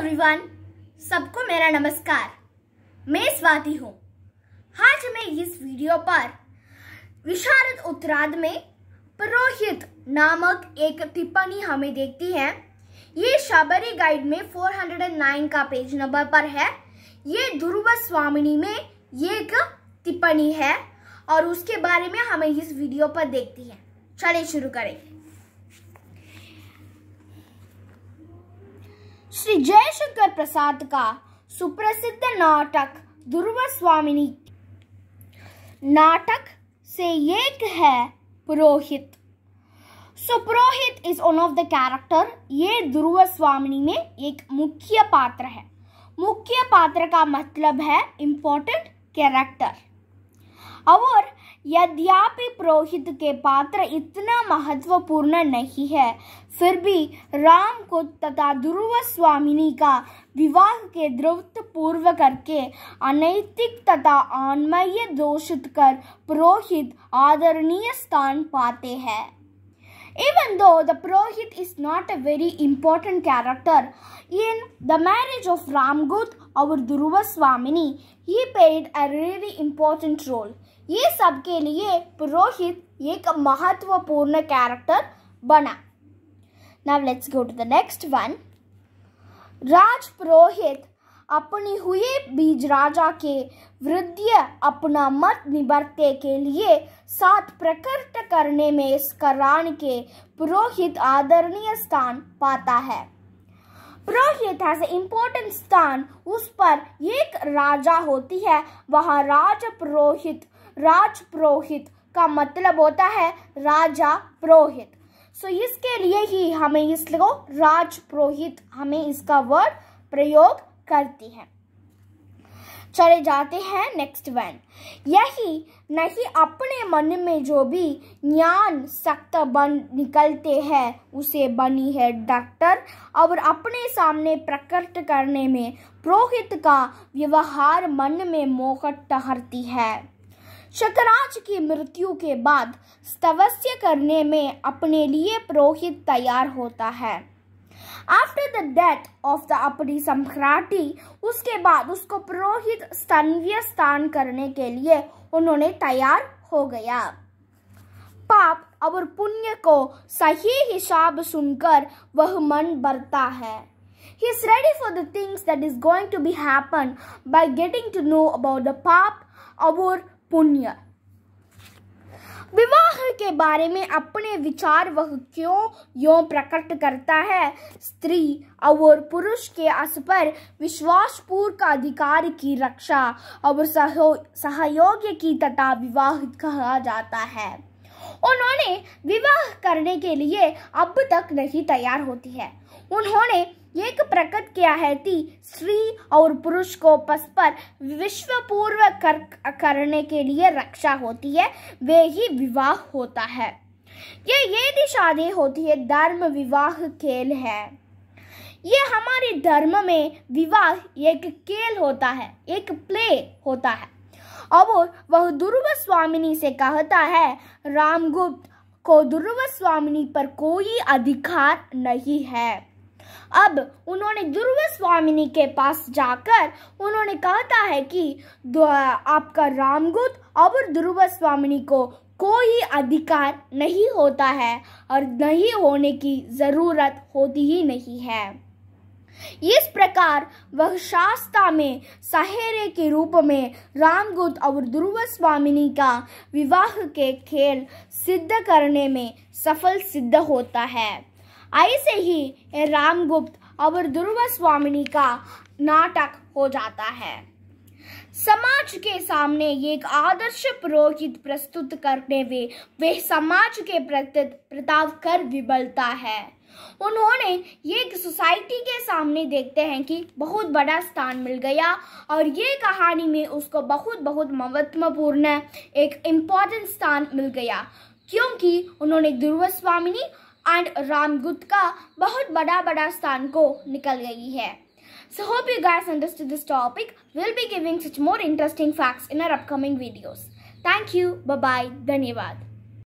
Everyone सबको मेरा नमस्कार मैं स्वाति हूँ आज मैं इस वीडियो पर विशारद उत्तराध में पुरोहित नामक एक टिप्पणी हमें देखती है ये शाबरी गाइड में 409 का पेज नंबर पर है ये ध्रुव स्वामिनी में एक टिप्पणी है और उसके बारे में हमें इस वीडियो पर देखती है चले शुरू करें श्री जयशंकर प्रसाद का सुप्रसिद्ध नाटक ध्रुव स्वामिनी नाटक से एक है पुरोहित सुपुरोहित is one of the character ये ध्रुव स्वामिनी में एक मुख्य पात्र है मुख्य पात्र का मतलब है इम्पोर्टेंट कैरेक्टर और यद्यपि पुरोहित के पात्र इतना महत्वपूर्ण नहीं है फिर भी राम को तथा ध्रुव स्वामिनी का विवाह के द्रुवत पूर्व करके अनैतिक तथा आन्मय दोषित कर पुरोहित आदरणीय स्थान पाते हैं Even though the Prohit is not a very important character, in the marriage of Ramgut, our Dhruva Swamini, he played a really important role. ये सब के लिए पुरोहित एक महत्वपूर्ण कैरेक्टर बना now let's go to the next one Rajpurohit अपने हुए बीज राजा के वृद्धि अपना मत निबरते के लिए साथ प्रकट करने में इस करान के पुरोहित आदरणीय स्थान पाता है पुरोहित हैज इम्पोर्टेंट स्थान उस पर एक राजा होती है वहाँ राज पुरोहित राज पुरोहित का मतलब होता है राजा पुरोहित सो so, इसके लिए ही हमें इसको राज पुरोहित हमें इसका वर्ड प्रयोग करती है चले जाते हैं नेक्स्ट वन यही नहीं अपने मन में जो भी ज्ञान सख्त बन निकलते हैं उसे बनी है डॉक्टर और अपने सामने प्रकट करने में पुरोहित का व्यवहार मन में मोहट टहरती है शकराज की मृत्यु के बाद स्तवस्य करने में अपने लिए पुरोहित तैयार होता है after the death of the अपनी सम्राटी उसके बाद उसको पुरोहित स्तनवीय स्थान करने के लिए उन्होंने तैयार हो गया पाप और पुण्य को सही हिसाब सुनकर वह मन बढ़ता है He is ready for the things that is going to be happen by getting to know about the pap, our पुण्य विवाह के बारे में अपने विचार वह क्यों यो प्रकट करता है स्त्री और पुरुष के अस पर विश्वास पूर्व का अधिकार की रक्षा और सहयोग की तथा विवाह कहा जाता है उन्होंने विवाह करने के लिए अब तक नहीं तैयार होती है उन्होंने एक प्रकट किया है कि स्त्री और पुरुष को परस्पर विश्व पूर्व कर, करने के लिए रक्षा होती है वे ही विवाह होता है ये भी शादी होती है धर्म विवाह खेल है ये हमारे धर्म में विवाह एक खेल होता है एक प्ले होता है और वह ध्रुव स्वामिनी से कहता है रामगुप्त को ध्रुव स्वामिनी पर कोई अधिकार नहीं है अब उन्होंने दुर्व स्वामिनी के पास जाकर उन्होंने कहता है कि आपका रामगुत और दुर्व स्वामिनी को कोई अधिकार नहीं होता है और नहीं होने की जरूरत होती ही नहीं है इस प्रकार वह शास्त्रा में सहेरे के रूप में रामगुत और ध्रुव स्वामिनी का विवाह के खेल सिद्ध करने में सफल सिद्ध होता है ऐसे ही रामगुप्त और ध्रुव स्वामिनी का नाटक हो जाता है समाज के सामने एक आदर्श पुरोहित प्रस्तुत करने में वे समाज के प्रति प्रताप कर विबलता है उन्होंने ये एक सोसाइटी के सामने देखते हैं कि बहुत बड़ा स्थान मिल गया और ये कहानी में उसको बहुत बहुत महत्वपूर्ण एक इम्पोर्टेंट स्थान मिल गया क्योंकि उन्होंने ध्रुव स्वामिनी एंड रामगुप्त का बहुत बड़ा बड़ा स्थान को निकल गई है so hope you guys understood this topic will be giving such more interesting facts in our upcoming videos thank you bye धन्यवाद